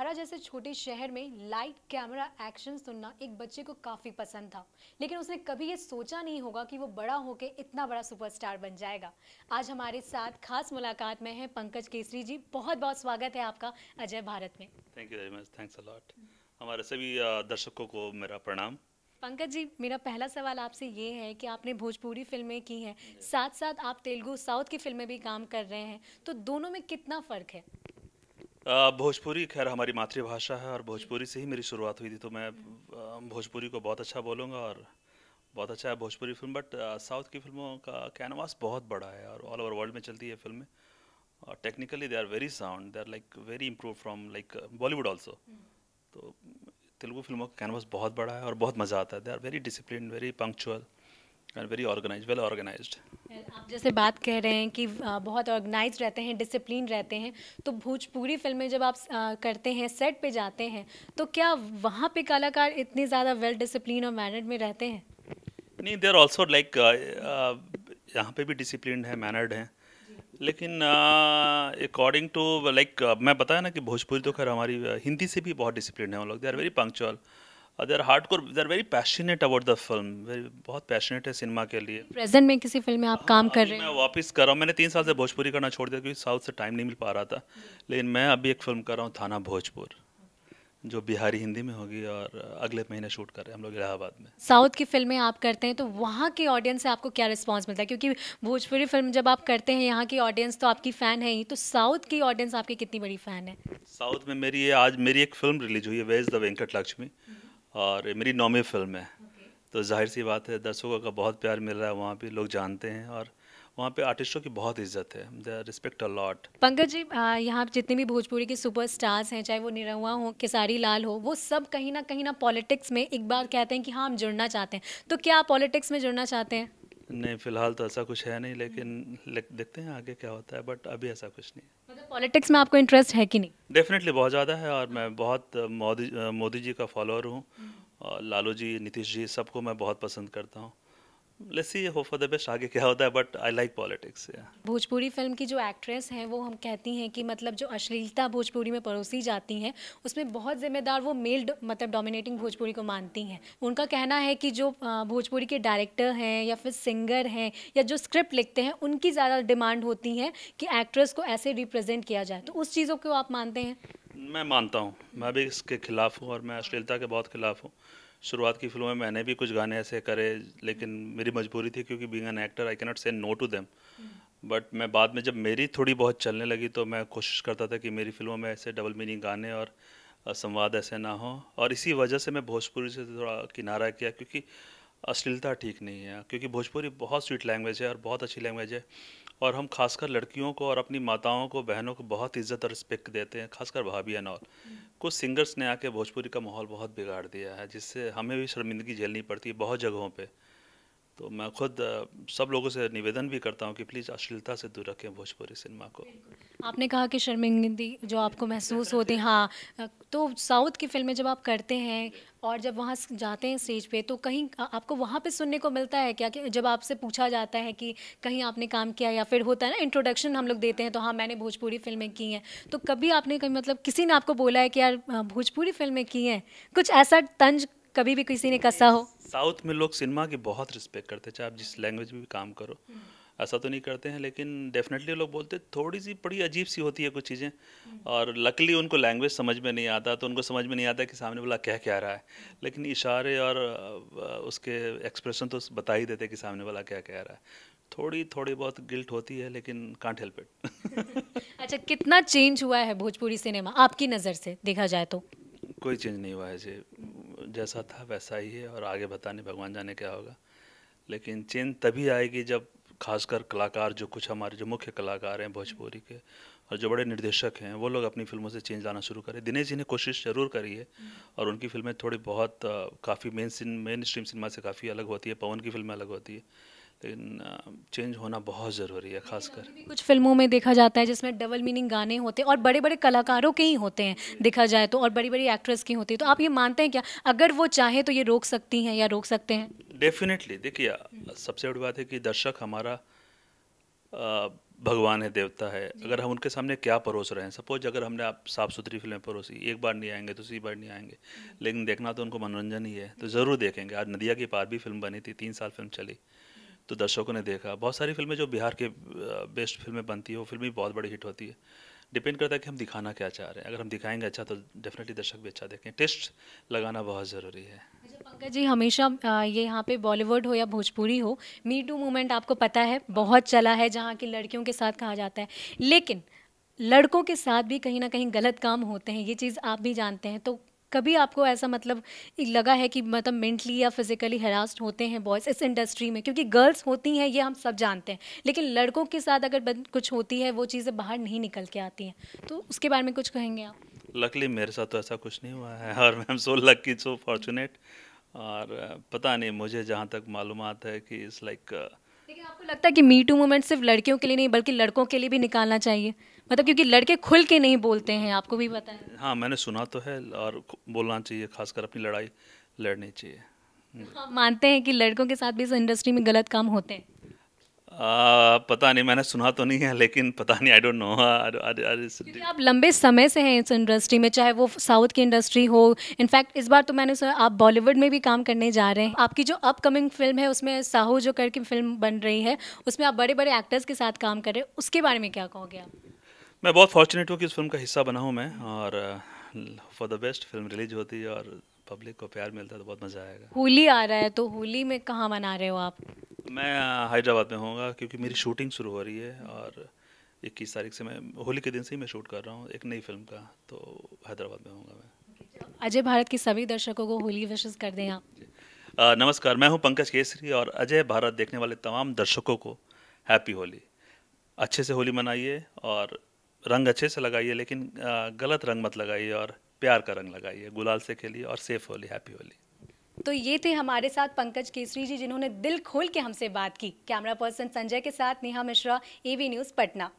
आरा जैसे छोटे शहर में लाइट कैमरा एक्शन सुनना एक बच्चे को काफ़ी पसंद था लेकिन उसने कभी ये सोचा नहीं होगा कि वो बड़ा होकर इतना बड़ा सुपरस्टार बन जाएगा आज हमारे साथ खास मुलाकात में है पंकज केसरी जी बहुत बहुत स्वागत है आपका अजय भारत में thank you very much thanks a lot हमारे सभी दर्शकों को मेरा प्रणाम पंकज जी मेरा पहला सवाल आपसे ये है कि आपने भोजपुरी फिल्में की हैं साथ साथ आप तेलुगु साउथ की फिल्में भी काम कर रहे हैं तो दोनों में कितना फ़र्क है भोजपुरी खैर हमारी मातृभाषा है और भोजपुरी से ही मेरी शुरुआत हुई थी तो मैं भोजपुरी को बहुत अच्छा बोलूँगा और बहुत अच्छा है भोजपुरी फिल्म बट साउथ की फिल्मों का कैनवास बहुत बड़ा है और ऑल ओवर वर्ल्ड में चलती है फिल्में और technically they are very sound they are like very improve from like Bollywood also तो तेलुगु फिल्मों का कैनवास बहुत बड़ा है और बहुत मज़ा आता है they are very discipline very punctual and very organise well organised आप जैसे बात कह रहे हैं कि बहुत ऑर्गेनाइज रहते हैं डिसिप्लिन रहते हैं तो भोजपुरी फिल्में जब आप करते हैं सेट पे जाते हैं तो क्या वहाँ पे कलाकार इतने ज़्यादा वेल डिसिप्लिन और मैनर्ड में रहते हैं नहीं देर ऑल्सो लाइक यहाँ पे भी डिसिप्लिन है मैनर्ड है लेकिन अकॉर्डिंग टू लाइक मैं बताया ना कि भोजपुरी तो खैर हमारी हिंदी से भी बहुत डिसिप्लिन है वो लोग they are very punctual they hard core they are very passionate about the film very बहुत पैशनेट है सिनेमा के लिए प्रेजेंट में किसी फिल्म में आप काम हाँ, कर रहे हैं मैं वापस कर रहा हूँ मैंने तीन साल से भोजपुरी करना छोड़ दिया क्योंकि साउथ से टाइम नहीं मिल पा रहा था लेकिन मैं अभी एक फिल्म कर रहा हूँ थाना भोजपुर जो बिहारी हिंदी में होगी और अगले महीने शूट कर रहे हैं हम लोग इलाहाबाद में साउथ की फिल्में आप करते हैं तो वहाँ के ऑडियंस से आपको क्या रिस्पॉन्स मिलता है क्योंकि भोजपुरी फिल्म जब आप करते हैं यहाँ की ऑडियंस तो आपकी फ़ैन है ही तो साउथ की ऑडियंस आपकी कितनी बड़ी फ़ैन है साउथ में मेरी ये आज मेरी एक फिल्म रिलीज हुई है way is the Venkat Lakshmi और मेरी नौवीं फिल्म है तो जाहिर सी बात है दर्शकों का बहुत प्यार मिल रहा है वहाँ भी लोग जानते हैं और वहाँ पे आर्टिस्टों की बहुत इज्जत है रिस्पेक्ट अलॉट पंकज जी यहाँ जितने भी भोजपुरी के सुपर स्टार्स हैं चाहे वो निरहुआ हो केसारी लाल हो वो सब कहीं ना कहीं ना पॉलिटिक्स में एक बार कहते हैं कि हाँ हम जुड़ना चाहते हैं तो क्या पॉलिटिक्स में जुड़ना चाहते हैं नहीं फिलहाल तो ऐसा कुछ है नहीं लेकिन देखते हैं आगे क्या होता है बट अभी ऐसा कुछ नहीं मतलब पॉलिटिक्स में आपको इंटरेस्ट है कि नहीं डेफिनेटली बहुत ज़्यादा है और मैं बहुत मोदी मोदी जी का फॉलोअर हूँ और लालू जी नीतीश जी सबको मैं बहुत पसंद करता हूँ let's hope for the best आगे क्या होता है but I like politics Bhojpuri film की जो एक्ट्रेस हैं वो हम कहती हैं कि मतलब जो अश्लीलता भोजपुरी में परोसी जाती हैं उसमें बहुत जिम्मेदार वो मेल मतलब डोमिनेटिंग भोजपुरी को मानती हैं उनका कहना है कि जो भोजपुरी के डायरेक्टर हैं या फिर सिंगर हैं या जो स्क्रिप्ट लिखते हैं उनकी ज़्यादा डिमांड होती है कि एक्ट्रेस को ऐसे रिप्रेजेंट किया जाए तो उस चीज़ों को आप मानते हैं मैं मानता हूँ मैं भी इसके खिलाफ हूँ और मैं अश्लीलता के बहुत खिलाफ हूँ शुरुआत की फिल्मों में मैंने भी कुछ गाने ऐसे करे लेकिन मेरी मजबूरी थी क्योंकि being an actor I cannot say no to them but मैं बाद में जब मेरी थोड़ी बहुत चलने लगी तो मैं कोशिश करता था कि मेरी फिल्मों में ऐसे डबल मीनिंग गाने और संवाद ऐसे ना हो और इसी वजह से मैं भोजपुरी से थोड़ा किनारा किया क्योंकि अश्लीलता ठीक नहीं है क्योंकि भोजपुरी बहुत स्वीट लैंग्वेज है और बहुत अच्छी लैंग्वेज है और हम खासकर लड़कियों को और अपनी माताओं को बहनों को बहुत इज्जत और रिस्पेक्ट देते हैं खासकर भाभी और कुछ सिंगर्स ने आके भोजपुरी का माहौल बहुत बिगाड़ दिया है जिससे हमें भी शर्मिंदगी झेलनी पड़ती है बहुत जगहों पर तो मैं खुद सब लोगों से निवेदन भी करता हूँ कि प्लीज़ अश्लीलता से दूर रखें भोजपुरी सिनेमा को आपने कहा कि शर्मिंदगी जो आपको महसूस होती हाँ तो साउथ की फिल्में जब आप करते हैं और जब वहाँ जाते हैं स्टेज पे तो कहीं आपको वहाँ पे सुनने को मिलता है क्या कि जब आपसे पूछा जाता है कि कहीं आपने काम किया या फिर होता है ना इंट्रोडक्शन हम लोग देते हैं तो हाँ मैंने भोजपुरी फिल्में की हैं तो कभी आपने कभी मतलब किसी ने आपको बोला है कि यार भोजपुरी फिल्में की हैं कुछ ऐसा तंज कभी भी किसी ने कसा हो साउथ में लोग सिनेमा की बहुत रिस्पेक्ट करते हैं चाहे आप जिस लैंग्वेज में भी काम करो ऐसा तो नहीं करते हैं लेकिन डेफिनेटली लोग बोलते थोड़ी सी बड़ी अजीब सी होती है कुछ चीज़ें और लकली उनको लैंग्वेज समझ में नहीं आता तो उनको समझ में नहीं आता कि सामने वाला क्या क्या रहा है लेकिन इशारे और उसके एक्सप्रेशन तो बता ही देते कि सामने वाला क्या कह रहा है थोड़ी थोड़ी बहुत गिल्ट होती है लेकिन कांट हेल्प इट अच्छा कितना चेंज हुआ है भोजपुरी सिनेमा आपकी नज़र से देखा जाए तो कोई चेंज नहीं हुआ है जी जैसा था वैसा ही है और आगे बताने भगवान जाने क्या होगा लेकिन चेंज तभी आएगी जब खासकर कलाकार जो कुछ हमारे जो मुख्य कलाकार हैं भोजपुरी के और जो बड़े निर्देशक हैं वो लोग अपनी फिल्मों से चेंज लाना शुरू करें दिनेश जी ने कोशिश जरूर करी है और उनकी फिल्में थोड़ी बहुत काफ़ी मेन सिन मेन स्ट्रीम सिनेमा से काफ़ी अलग होती है पवन की फिल्में अलग होती है लेकिन चेंज होना बहुत ज़रूरी है खासकर कुछ फिल्मों में देखा जाता है जिसमें डबल मीनिंग गाने होते हैं और बड़े बड़े कलाकारों के ही होते हैं देखा जाए तो और बड़ी बड़ी एक्ट्रेस की होती है तो आप ये मानते हैं क्या अगर वो चाहें तो ये रोक सकती हैं या रोक सकते हैं डेफिनेटली देखिए हम्म। सबसे बड़ी बात है कि दर्शक हमारा भगवान है देवता है अगर हम उनके सामने क्या परोस रहे हैं सपोज अगर हमने आप साफ़ सुथरी फिल्में परोसी एक बार नहीं आएंगे दूसरी बार नहीं आएंगे हम्म। लेकिन देखना तो उनको मनोरंजन ही है तो ज़रूर देखेंगे आज नदिया के पार भी फिल्म बनी थी तीन साल फिल्म चली तो दर्शकों ने देखा बहुत सारी फिल्में जो बिहार के बेस्ट फिल्में बनती है वो फिल्म भी बहुत बड़ी हिट होती है डिपेंड करता है कि हम दिखाना क्या चाह रहे हैं अगर हम दिखाएंगे अच्छा तो डेफिनेटली दर्शक भी अच्छा देखें टेस्ट लगाना बहुत ज़रूरी है अच्छा, पंकज जी हमेशा ये यहाँ पे बॉलीवुड हो या भोजपुरी हो मी टू मूवमेंट आपको पता है बहुत चला है जहाँ की लड़कियों के साथ कहा जाता है लेकिन लड़कों के साथ भी कहीं ना कहीं गलत काम होते हैं ये चीज़ आप भी जानते हैं तो कभी आपको ऐसा मतलब लगा है कि मतलब मेंटली या फिजिकली हरास्ड होते हैं बॉयज़ इस इंडस्ट्री में क्योंकि गर्ल्स होती हैं ये हम सब जानते हैं लेकिन लड़कों के साथ अगर कुछ होती है वो चीज़ें बाहर नहीं निकल के आती हैं तो उसके बारे में कुछ कहेंगे आप लकली मेरे साथ तो ऐसा कुछ नहीं हुआ है और ma'am so lucky so fortunate और पता नहीं मुझे जहाँ तक मालूम है कि इस लाइक like, लगता है कि मी टू मूवमेंट सिर्फ लड़कियों के लिए नहीं बल्कि लड़कों के लिए भी निकालना चाहिए मतलब क्योंकि लड़के खुल के नहीं बोलते हैं आपको भी पता है हाँ मैंने सुना तो है और बोलना चाहिए खासकर अपनी लड़ाई लड़नी चाहिए हाँ, मानते हैं कि लड़कों के साथ भी इस इंडस्ट्री में गलत काम होते हैं आ, पता नहीं मैंने सुना तो नहीं है लेकिन पता नहीं आई डोंट नो क्योंकि आप लंबे समय से हैं इस इंडस्ट्री में चाहे वो साउथ की इंडस्ट्री हो इनफैक्ट इस बार तो मैंने सुना आप बॉलीवुड में भी काम करने जा रहे हैं आपकी जो अपकमिंग फिल्म है उसमें साहू जो करके फिल्म बन रही है उसमें आप बड़े बड़े एक्टर्स के साथ काम कर रहे हैं उसके बारे में क्या कहोगे आप मैं बहुत फॉर्चुनेट हूँ कि उस फिल्म का हिस्सा बना हूँ मैं और for the best film release होती है और पब्लिक को प्यार मिलता है तो बहुत मज़ा आएगा होली आ रहा है तो होली में कहाँ मना रहे हो आप मैं हैदराबाद में होऊंगा क्योंकि मेरी शूटिंग शुरू हो रही है और इक्कीस तारीख से मैं होली के दिन से ही मैं शूट कर रहा हूँ एक नई फिल्म का तो हैदराबाद में होऊंगा मैं अजय भारत के सभी दर्शकों को होली विशेष कर दें आप नमस्कार मैं हूँ पंकज केसरी और अजय भारत देखने वाले तमाम दर्शकों को हैप्पी होली अच्छे से होली मनाइए और रंग अच्छे से लगाइए लेकिन गलत रंग मत लगाइए और प्यार का रंग लगाइए गुलाल से खेलिए और सेफ होली हैप्पी होली तो ये थे हमारे साथ पंकज केसरी जी जिन्होंने दिल खोल के हमसे बात की कैमरा पर्सन संजय के साथ नेहा मिश्रा एवी न्यूज़ पटना